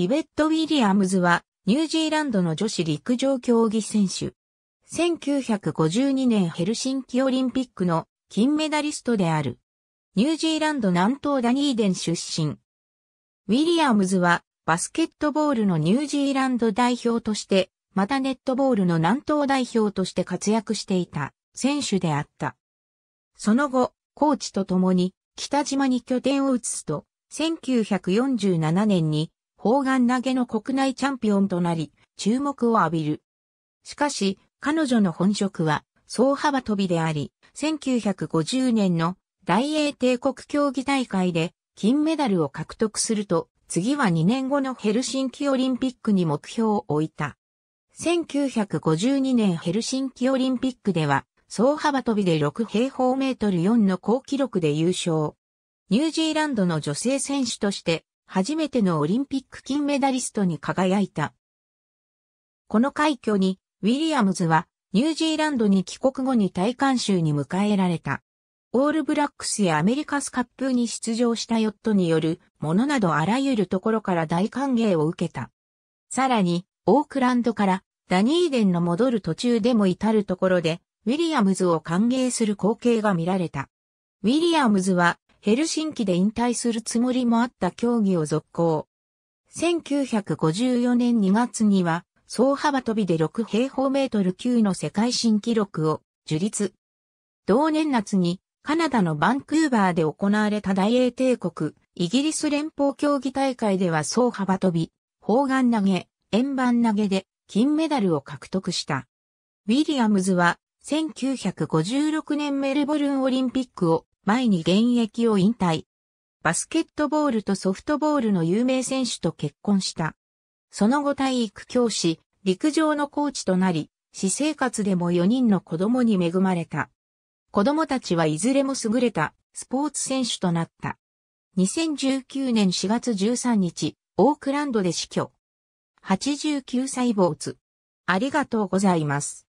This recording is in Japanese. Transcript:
イベット・ウィリアムズは、ニュージーランドの女子陸上競技選手。1952年ヘルシンキオリンピックの金メダリストである。ニュージーランド南東ダニーデン出身。ウィリアムズはバスケットボールのニュージーランド代表として、またネットボールの南東代表として活躍していた選手であった。その後、コーチと共に北島に拠点を移すと、1947年に砲丸投げの国内チャンピオンとなり、注目を浴びる。しかし、彼女の本職は、総幅跳びであり、1950年の大英帝国競技大会で金メダルを獲得すると、次は2年後のヘルシンキオリンピックに目標を置いた。1952年ヘルシンキオリンピックでは、総幅跳びで6平方メートル4の高記録で優勝。ニュージーランドの女性選手として初めてのオリンピック金メダリストに輝いた。この快挙に、ウィリアムズは、ニュージーランドに帰国後に大観衆に迎えられた。オールブラックスやアメリカスカップに出場したヨットによるものなどあらゆるところから大歓迎を受けた。さらに、オークランドからダニーデンの戻る途中でも至るところで、ウィリアムズを歓迎する光景が見られた。ウィリアムズはヘルシンキで引退するつもりもあった競技を続行。1954年2月には、総幅跳びで6平方メートル級の世界新記録を樹立。同年夏にカナダのバンクーバーで行われた大英帝国、イギリス連邦競技大会では総幅跳び、砲丸投げ、円盤投げで金メダルを獲得した。ウィリアムズは1956年メルボルンオリンピックを前に現役を引退。バスケットボールとソフトボールの有名選手と結婚した。その後体育教師、陸上のコーチとなり、私生活でも4人の子供に恵まれた。子供たちはいずれも優れたスポーツ選手となった。2019年4月13日、オークランドで死去。89歳主。ありがとうございます。